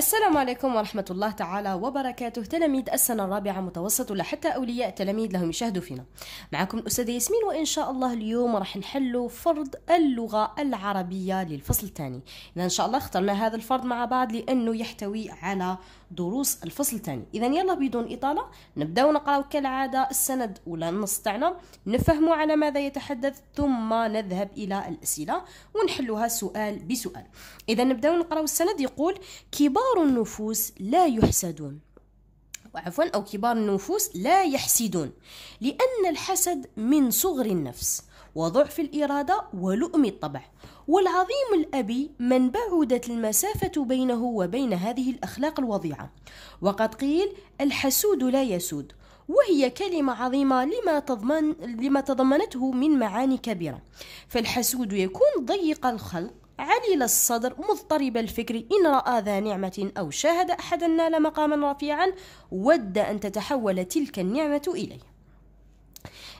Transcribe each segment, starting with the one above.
السلام عليكم ورحمة الله تعالى وبركاته تلاميذ السنة الرابعة متوسط ولا حتى أولياء التلاميذ لهم يشاهدوا فينا معكم الأستاذة ياسمين وإن شاء الله اليوم راح نحلوا فرض اللغة العربية للفصل الثاني إذا إن شاء الله اخترنا هذا الفرض مع بعض لأنه يحتوي على دروس الفصل الثاني إذا يلا بدون إطالة نبداو نقراو كالعادة السند ولا النص تاعنا نفهموا على ماذا يتحدث ثم نذهب إلى الأسئلة ونحلوها سؤال بسؤال إذا نبداو نقراو السند يقول كبار كبار النفوس لا يحسدون وعفوا أو كبار النفوس لا يحسدون لأن الحسد من صغر النفس وضعف الإرادة ولؤم الطبع والعظيم الأبي من بعدت المسافة بينه وبين هذه الأخلاق الوضيعة وقد قيل الحسود لا يسود وهي كلمة عظيمة لما, تضمن لما تضمنته من معاني كبيرة فالحسود يكون ضيق الخلق علل الصدر مضطرب الفكر إن رأى ذا نعمة أو شاهد أحدا نال مقاما رفيعا ود أن تتحول تلك النعمة إليه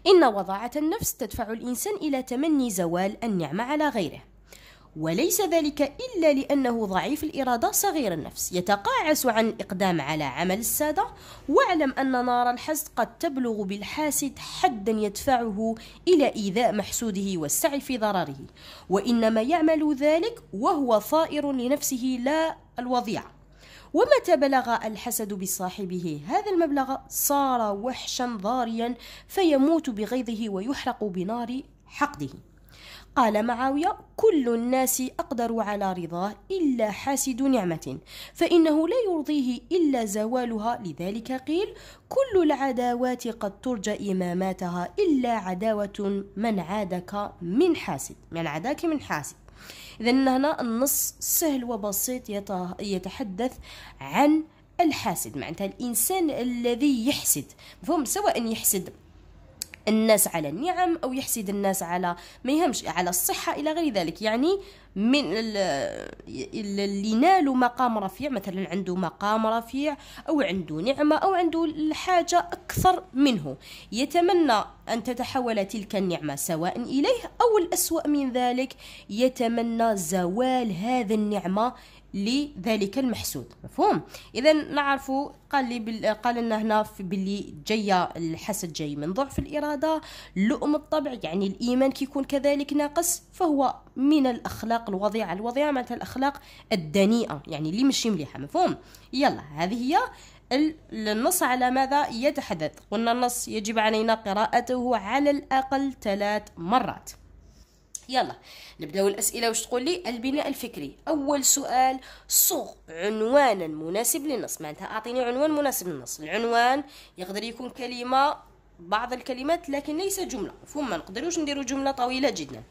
إن وضاعة النفس تدفع الإنسان إلى تمني زوال النعمة على غيره وليس ذلك إلا لأنه ضعيف الإرادة صغير النفس يتقاعس عن الإقدام على عمل السادة واعلم أن نار الحسد قد تبلغ بالحاسد حدا يدفعه إلى إيذاء محسوده والسعي في ضرره وإنما يعمل ذلك وهو ثائر لنفسه لا الوضيعة ومتى بلغ الحسد بصاحبه هذا المبلغ صار وحشا ضاريا فيموت بغيظه ويحرق بنار حقده قال معاوية كل الناس أقدر على رضاه إلا حاسد نعمة فإنه لا يرضيه إلا زوالها لذلك قيل كل العداوات قد ترجى إماماتها إلا عداوة من عادك من حاسد من يعني عداك من حاسد إذا هنا النص سهل وبسيط يتحدث عن الحاسد معناتها الإنسان الذي يحسد مفهوم سواء يحسد الناس على النعم أو يحسد الناس على ما يهمش على الصحة إلى غير ذلك يعني من اللي نالوا مقام رفيع مثلا عنده مقام رفيع أو عنده نعمة أو عنده الحاجة أكثر منه يتمنى أن تتحول تلك النعمة سواء إليه أو الأسوأ من ذلك يتمنى زوال هذا النعمة لذلك المحسود مفهوم اذا نعرف قال لي بال... قال لنا هنا باللي جايه الحسد جاي من ضعف الاراده لؤم الطبع يعني الايمان كيكون كذلك ناقص فهو من الاخلاق الوضيعه الوضيعه معناتها الاخلاق الدنيئه يعني اللي ماشي مليحه مفهوم يلا هذه هي النص على ماذا يتحدث قلنا النص يجب علينا قراءته على الاقل ثلاث مرات يلا نبداو الاسئله واش تقول لي البناء الفكري اول سؤال صغ عنوانا مناسب للنص معناتها اعطيني عنوان مناسب للنص العنوان يقدر يكون كلمه بعض الكلمات لكن ليس جملة فما نقدروش نديرو جملة طويلة جدا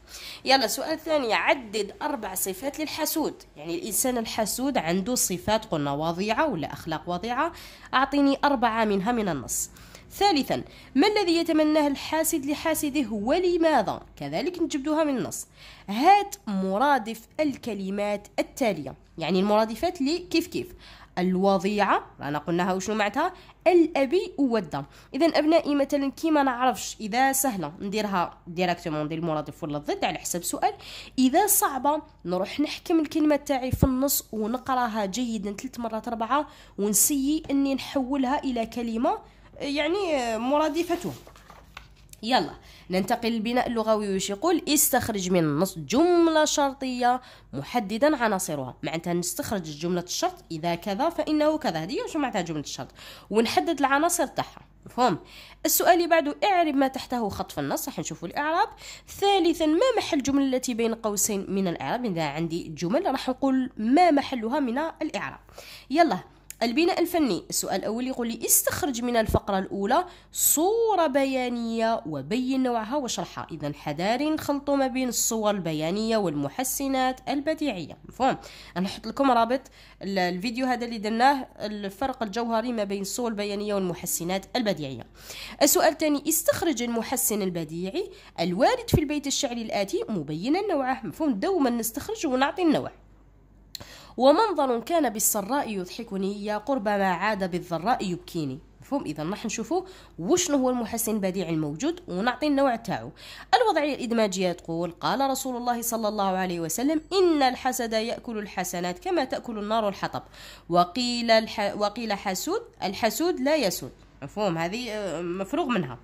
يلا سؤال ثاني عدد أربع صفات للحسود يعني الإنسان الحسود عنده صفات قلنا واضعة ولا أخلاق واضعة أعطيني أربعة منها من النص ثالثا ما الذي يتمناه الحاسد لحاسده ولماذا كذلك نجبدها من النص هات مرادف الكلمات التالية يعني المرادفات لي كيف كيف الوضيعة رانا قلناها وشنو معناتها الأبي والدم إذا أبنائي مثلا كي نعرفش إذا سهلة نديرها ديراكتومون ندير المرادف ولا الضد على حسب سؤال إذا صعبة نروح نحكم الكلمة تاعي في النص ونقراها جيدا ثلاث مرات أربعة ونسيي أني نحولها إلى كلمة يعني مرادفته يلا ننتقل للبناء اللغوي وش يقول استخرج من النص جملة شرطية محددا عناصرها معناتها نستخرج جملة الشرط إذا كذا فإنه كذا هذه شو معناتها جملة الشرط ونحدد العناصر تاعها مفهوم السؤال اللي بعده اعرب ما تحته خطف النص راح نشوفوا الاعراب ثالثا ما محل الجمله التي بين قوسين من الاعراب اذا عندي جمل راح نقول ما محلها من الاعراب يلا البناء الفني السؤال الأول يقول لي استخرج من الفقرة الأولى صورة بيانية وبين نوعها وشرحها إذا حذاري خلطوا ما بين الصور البيانية والمحسنات البديعية مفهوم نحط لكم رابط الفيديو هذا اللي درناه الفرق الجوهري ما بين الصور البيانية والمحسنات البديعية السؤال الثاني استخرج المحسن البديعي الوارد في البيت الشعري الآتي مبينا نوعه مفهوم دوما نستخرج ونعطي النوع ومنظر كان بالسراء يضحكني يا قرب ما عاد بالضراء يبكيني مفهوم اذا راح نشوفوا وشنو هو المحسن البديع الموجود ونعطي النوع تاعو الوضعيه الادماجيه تقول قال رسول الله صلى الله عليه وسلم ان الحسد ياكل الحسنات كما تاكل النار الحطب وقيل الح... وقيل حسود الحسود لا يسود مفهوم هذه آه، مفروغ منها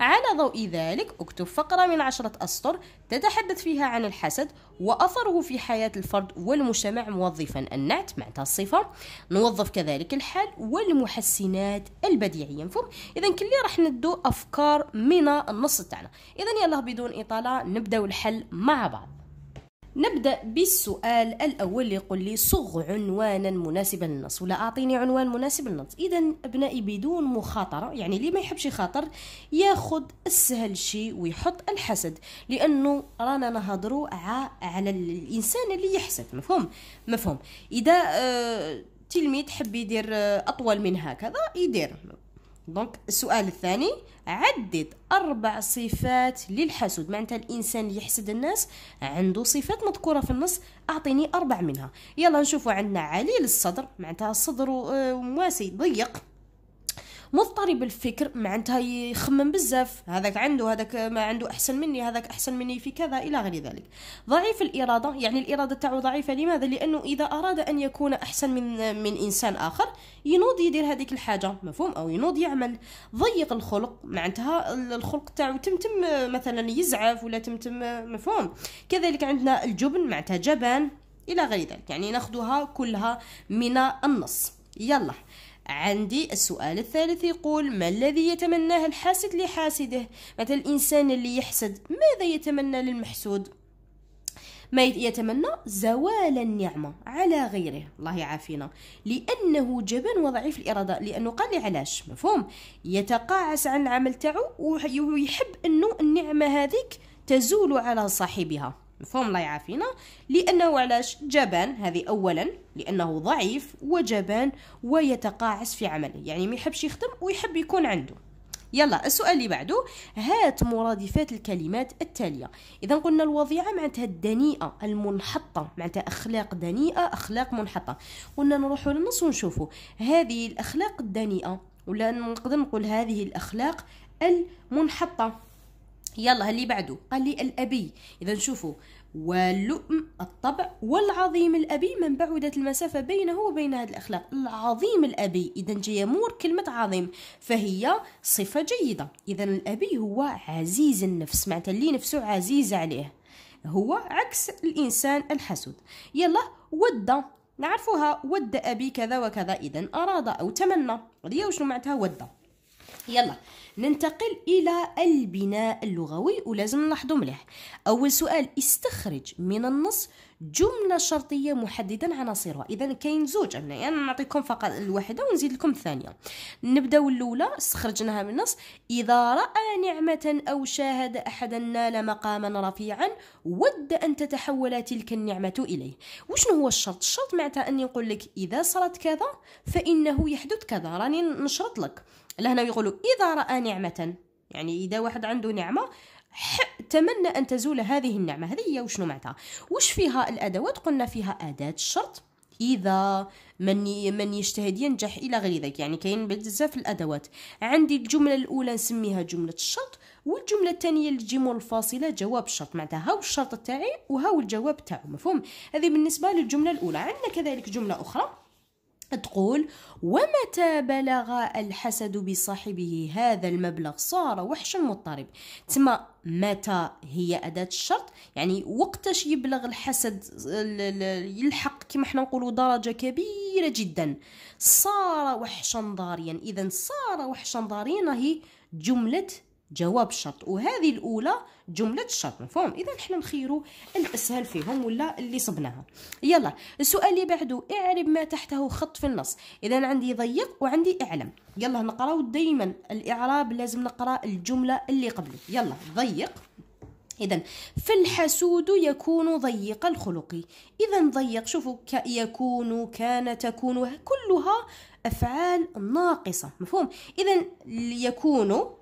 على ضوء ذلك اكتب فقرة من عشرة أسطر تتحدث فيها عن الحسد وأثره في حياة الفرد والمجتمع موظفا النعت معناتها الصفة نوظف كذلك الحال والمحسنات البديعية مفهوم إذا كلي راح ندو أفكار من النص تاعنا إذا يلا بدون إطالة نبدأ الحل مع بعض نبدأ بالسؤال الأول يقول لي صغ عنوانا مناسبا للنص ولا أعطيني عنوان مناسب للنص إذا أبنائي بدون مخاطرة يعني اللي ما يحبش يخاطر ياخد السهل شي ويحط الحسد لأنه رانا نهضروا على الإنسان اللي يحسد مفهوم مفهوم إذا آه، تلميذ حب يدير آه، أطول من هكذا يدير دونك السؤال الثاني عدد أربع صفات للحسود معناتها الإنسان اللي يحسد الناس عنده صفات مذكورة في النص أعطيني أربع منها يلا نشوفوا عندنا عليل الصدر معناتها الصدر مواسي آه، ضيق مضطرب الفكر معناتها يخمم بزاف هذاك عنده هذاك ما عنده احسن مني هذاك احسن مني في كذا الى غير ذلك ضعيف الاراده يعني الاراده تاعو ضعيفه لماذا لانه اذا اراد ان يكون احسن من من انسان اخر ينوض يدير هذيك الحاجه مفهوم او ينوض يعمل ضيق الخلق معناتها الخلق تاعو تمتم مثلا يزعف ولا تمتم مفهوم كذلك عندنا الجبن معناتها جبان الى غير ذلك يعني ناخذها كلها من النص يلا عندي السؤال الثالث يقول ما الذي يتمناه الحاسد لحاسده مثلا الإنسان اللي يحسد ماذا يتمنى للمحسود ما يتمنى زوال النعمة على غيره الله يعافينا لأنه جبان وضعيف الإرادة لأنه قال لي علاش مفهوم يتقاعس عن العمل تاعو ويحب أنه النعمة هذيك تزول على صاحبها الله يعافينا لانه علاش جبان هذه اولا لانه ضعيف وجبان ويتقاعس في عمله يعني ما يحبش يخدم ويحب يكون عنده يلا السؤال اللي بعده هات مرادفات الكلمات التاليه اذا قلنا الوضيعه معناتها الدنيئه المنحطه معناتها اخلاق دنيئه اخلاق منحطه قلنا نروحوا للنص ونشوفوا هذه الاخلاق الدنيئه ولا نقدر نقول هذه الاخلاق المنحطه يلا اللي بعده قال لي الأبي إذا شوفوا واللؤم الطبع والعظيم الأبي من بعدت المسافة بينه وبين هذه الأخلاق العظيم الأبي إذا جاي مور كلمة عظيم فهي صفة جيدة إذا الأبي هو عزيز النفس معناتها اللي نفسه عزيز عليه هو عكس الإنسان الحسود يلا ود نعرفوها ود أبي كذا وكذا إذا أراد أو تمنى هذه شنو معناتها ود يلا ننتقل إلى البناء اللغوي ولازم نلاحظوا مليح أول سؤال استخرج من النص جملة شرطية محددا عناصرها إذا كاين زوج أنا يعني نعطيكم فقط الواحدة ونزيد لكم الثانية نبداو الأولى استخرجناها من النص إذا رأى نعمة أو شاهد أحدا نال مقاما رفيعا ود أن تتحول تلك النعمة إليه وشنو هو الشرط الشرط معناتها أني نقول لك إذا صرت كذا فإنه يحدث كذا راني نشرط لك لهنا يقولوا إذا رأى نعمة يعني إذا واحد عنده نعمة تمنى أن تزول هذه النعمة هذه هي وشنو معناتها وش فيها الأدوات قلنا فيها أداة الشرط إذا من من يجتهد ينجح إلى غير ذلك يعني كاين بزاف الأدوات عندي الجملة الأولى نسميها جملة الشرط والجملة الثانية اللي تجي مور الفاصلة جواب الشرط معناتها هاو الشرط تاعي وهاو الجواب تاعو مفهوم هذه بالنسبة للجملة الأولى عندنا كذلك جملة أخرى تقول ومتى بلغ الحسد بصاحبه هذا المبلغ صار وحشا مضطرب تما متى هي أداة الشرط يعني وقتاش يبلغ الحسد يلحق كما حنا نقولوا درجة كبيرة جدا صار وحشا ضاريا إذا صار وحشا ضاريا هي جملة جواب الشرط وهذه الاولى جمله الشرط مفهوم اذا حنا نخيروا الاسهل فيهم ولا اللي صبناها يلا السؤال اللي بعده اعرب ما تحته خط في النص اذا عندي ضيق وعندي اعلم يلا نقراو دائما الاعراب لازم نقرا الجمله اللي قبله يلا ضيق إذا فالحسود يكون ضيق الخلق إذا ضيق شوفوا ك يكون كان تكون كلها أفعال ناقصة مفهوم إذا يكون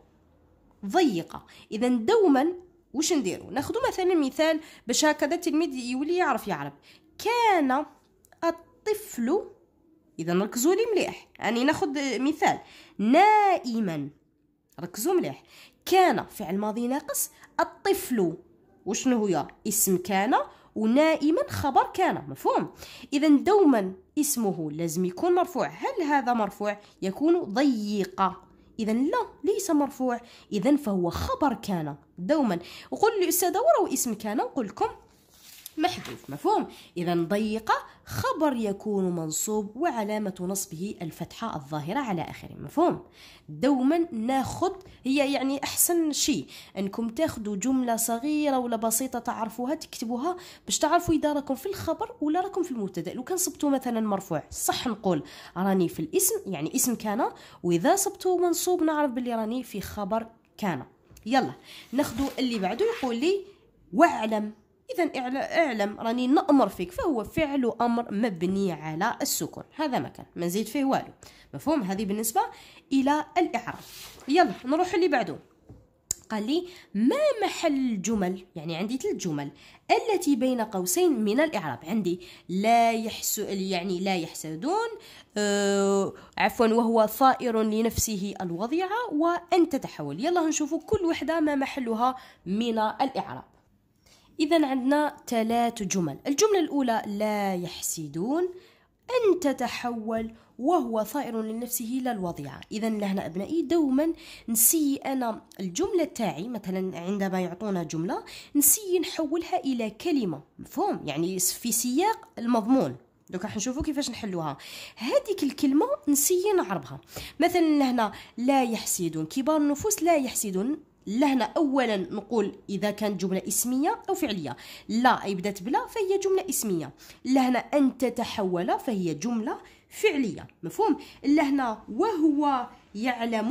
ضيقة إذا دوما وش نديرو ناخدو مثلا مثال باش هكذا التلميذ يولي يعرف يعرف كان الطفل إذا ركزوا لي مليح يعني ناخد مثال نائما ركزوا مليح كان فعل ماضي ناقص الطفل وشنو هو اسم كان ونائما خبر كان مفهوم اذا دوما اسمه لازم يكون مرفوع هل هذا مرفوع يكون ضيقه إذا لا ليس مرفوع إذا فهو خبر كان دوما وقل لي أستاذة وراء اسم كان نقول لكم محذوف مفهوم إذا ضيقة خبر يكون منصوب وعلامة نصبه الفتحة الظاهرة على آخره مفهوم دوما ناخذ هي يعني أحسن شيء أنكم تاخذوا جملة صغيرة ولا بسيطة تعرفوها تكتبوها باش تعرفوا إذا راكم في الخبر ولا راكم في المبتدأ لو كان صبتوا مثلا مرفوع صح نقول راني في الاسم يعني اسم كان وإذا صبتوا منصوب نعرف باللي راني في خبر كان يلا ناخذ اللي بعده يقول لي واعلم اذا اعلم راني نامر فيك فهو فعل امر مبني على السكون هذا ما كان ما نزيد فيه والو مفهوم هذه بالنسبه الى الاعراب يلا نروح اللي بعده قال لي ما محل الجمل يعني عندي ثلاث جمل التي بين قوسين من الإعراب عندي لا يحس يعني لا يحسدون آه عفوا وهو ثائر لنفسه الوضيعة وأنت تتحول يلا نشوفوا كل وحدة ما محلها من الإعراب إذا عندنا ثلاث جمل الجملة الأولى لا يحسدون أن تتحول وهو ثائر لنفسه لا الوضيعة إذا لهنا أبنائي دوما نسي أنا الجملة تاعي مثلا عندما يعطونا جملة نسي نحولها إلى كلمة مفهوم يعني في سياق المضمون دوك راح نشوفوا كيفاش نحلوها هذيك الكلمه نسيي نعربها مثلا هنا لا يحسدون كبار النفوس لا يحسدون لهنا اولا نقول اذا كانت جمله اسميه او فعليه لا اي بدات بلا فهي جمله اسميه لهنا ان تتحول فهي جمله فعليه مفهوم لهنا وهو يعلم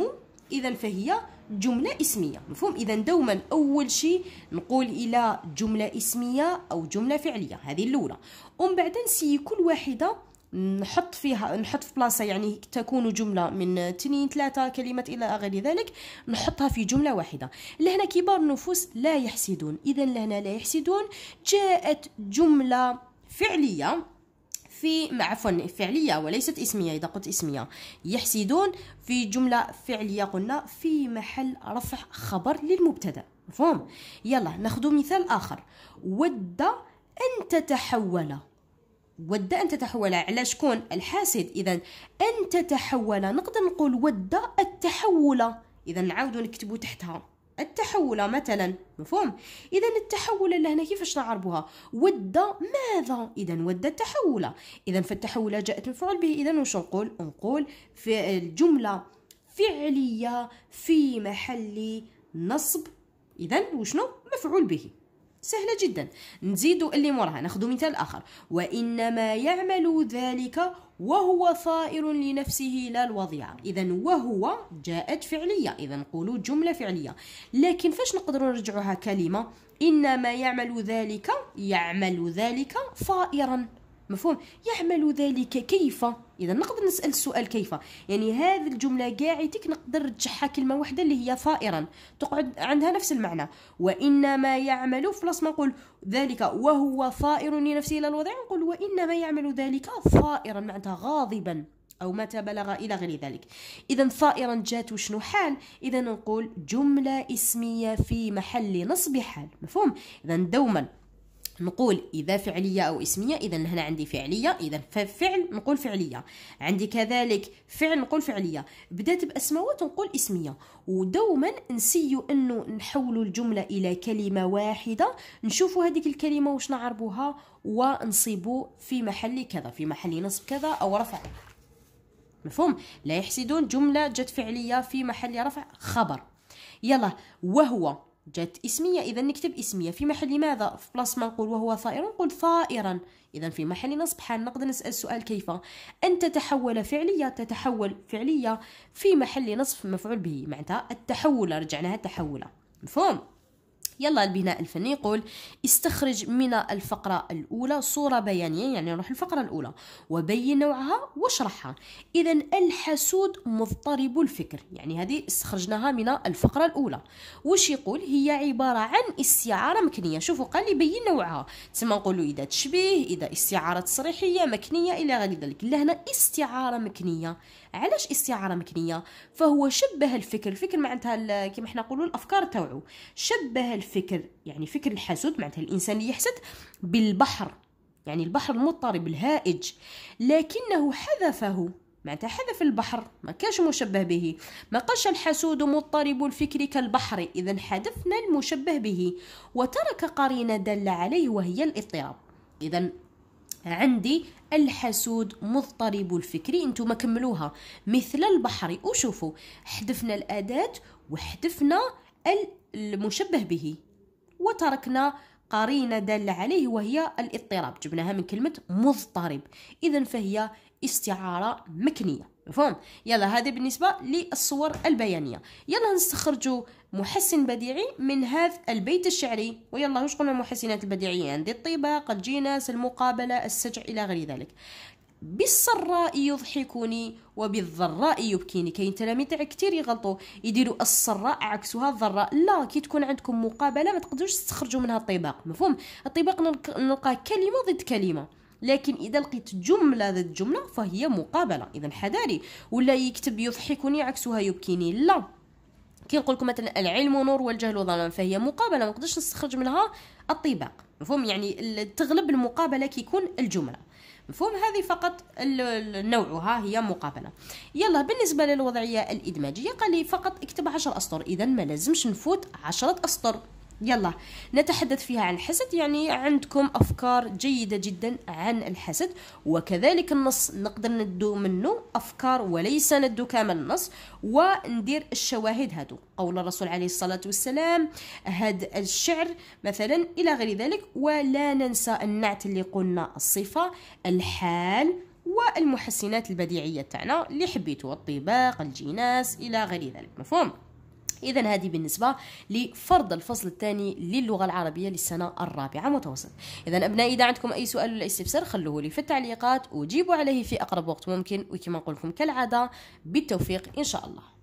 اذا فهي جملة اسمية مفهوم إذا دوما أول شيء نقول إلى جملة اسمية أو جملة فعلية هذه الأولى ومن بعد نسي كل واحدة نحط فيها نحط في بلاصه يعني تكون جمله من تنين ثلاثه كلمات الى غير ذلك نحطها في جمله واحده لهنا كبار النفوس لا يحسدون اذا لهنا لا يحسدون جاءت جمله فعليه في عفوا فعليه وليست اسميه اذا قلت اسميه يحسدون في جمله فعليه قلنا في محل رفع خبر للمبتدا مفهوم يلا ناخذ مثال اخر ود ان تتحول ود أن تتحول على شكون الحاسد إذا أن تتحول نقدر نقول ود التحول إذا نعاودو نكتبو تحتها التحول مثلا مفهوم اذا التحول اللي هنا كيفاش نعربوها ود ماذا اذا ود التحول اذا فالتحول جاءت مفعول به اذا واش نقول نقول في الجمله فعليه في محل نصب اذا وشنو مفعول به سهله جدا نزيد اللي موراها ناخذ مثال اخر وانما يعمل ذلك وهو ثائر لنفسه لا الوضيعه اذا وهو جاءت فعليه اذا نقولوا جمله فعليه لكن فاش نقدروا نرجعوها كلمه انما يعمل ذلك يعمل ذلك ثائرا مفهوم يعمل ذلك كيف اذا نقدر نسال السؤال كيف يعني هذه الجمله قاعدتك نقدر نرجعها كلمه واحده اللي هي ثائرا تقعد عندها نفس المعنى وانما يعمل في بلاصه ما نقول ذلك وهو ثائر لنفسه الى الوضع نقول وانما يعمل ذلك ثائرا معناتها غاضبا أو متى بلغ إلى غير ذلك إذا ثائرا جات وشنو حال إذا نقول جملة اسمية في محل نصب حال مفهوم إذا دوما نقول إذا فعلية أو اسمية إذا هنا عندي فعلية إذا ففعل نقول فعلية عندي كذلك فعل نقول فعلية بدات بأسماوات نقول اسمية ودوما نسي أنه نحول الجملة إلى كلمة واحدة نشوف هذه الكلمة واش نعربوها ونصيبه في محل كذا في محل نصب كذا أو رفع مفهوم لا يحسدون جملة جت فعلية في محل رفع خبر يلا وهو جت اسمية إذا نكتب اسمية في محل ماذا في بلاص ما نقول وهو ثائر نقول ثائرا إذا في محل نصب حال نقدر نسأل سؤال كيف أن تتحول فعلية تتحول فعلية في محل نصب مفعول به معناتها التحول رجعناها تحولة مفهوم يلا البناء الفني يقول استخرج من الفقرة الأولى صورة بيانية يعني نروح الفقرة الأولى وبين نوعها واشرحها إذا الحسود مضطرب الفكر يعني هذه استخرجناها من الفقرة الأولى وش يقول هي عبارة عن استعارة مكنية شوفوا قال لي بين نوعها تسمى نقولوا إذا تشبيه إذا استعارة تصريحية مكنية إلى غير ذلك لهنا استعارة مكنية علاش استعاره مكنيه فهو شبه الفكر الفكر معناتها كما حنا نقولوا الافكار تاوعو شبه الفكر يعني فكر الحسود معناتها الانسان اللي يحسد بالبحر يعني البحر المضطرب الهائج لكنه حذفه معناتها حذف البحر ما كاش مشبه به ما قالش الحسود مضطرب الفكر كالبحر اذا حذفنا المشبه به وترك قرينه دل عليه وهي الاضطراب اذا عندي الحسود مضطرب الفكري انتم كملوها مثل البحر وشوفوا حذفنا الأداة وحذفنا المشبه به وتركنا قرينة دالة عليه وهي الاضطراب جبناها من كلمة مضطرب إذا فهي استعارة مكنية مفهوم يلا هذا بالنسبة للصور البيانية يلا نستخرجوا محسن بديعي من هذا البيت الشعري ويلا وش قلنا المحسنات البديعية عندي الطيبة قد جينا المقابلة السجع إلى غير ذلك بالسراء يضحكني وبالضراء يبكيني كاين تلاميذ تاع كثير يغلطوا يديروا السراء عكسها الضراء لا كي تكون عندكم مقابله ما تقدروش تخرجوا منها الطباق مفهوم الطباق نلقاه كلمه ضد كلمه لكن اذا لقيت جمله ضد جمله فهي مقابله اذا حذاري ولا يكتب يضحكني عكسها يبكيني لا كي نقول لكم مثلا العلم نور والجهل ظلام فهي مقابله ما نقدرش نستخرج منها الطباق مفهوم يعني تغلب المقابله كيكون الجمله مفهوم هذه فقط نوعها هي مقابله يلا بالنسبه للوضعيه الادماجيه قال لي فقط اكتب عشر اسطر اذا ما لازمش نفوت عشرة اسطر يلا نتحدث فيها عن الحسد يعني عندكم أفكار جيدة جدا عن الحسد وكذلك النص نقدر ندو منه أفكار وليس ندو كامل النص وندير الشواهد هادو قول الرسول عليه الصلاة والسلام هاد الشعر مثلا إلى غير ذلك ولا ننسى النعت اللي قلنا الصفة الحال والمحسنات البديعية تاعنا اللي حبيتو الطباق الجناس إلى غير ذلك مفهوم؟ إذا هذه بالنسبة لفرض الفصل الثاني للغة العربية للسنة الرابعة متوسط إذا أبنائي إذا عندكم أي سؤال ولا استفسار خلوه لي في التعليقات وجيبوا عليه في أقرب وقت ممكن وكما نقول لكم كالعادة بالتوفيق إن شاء الله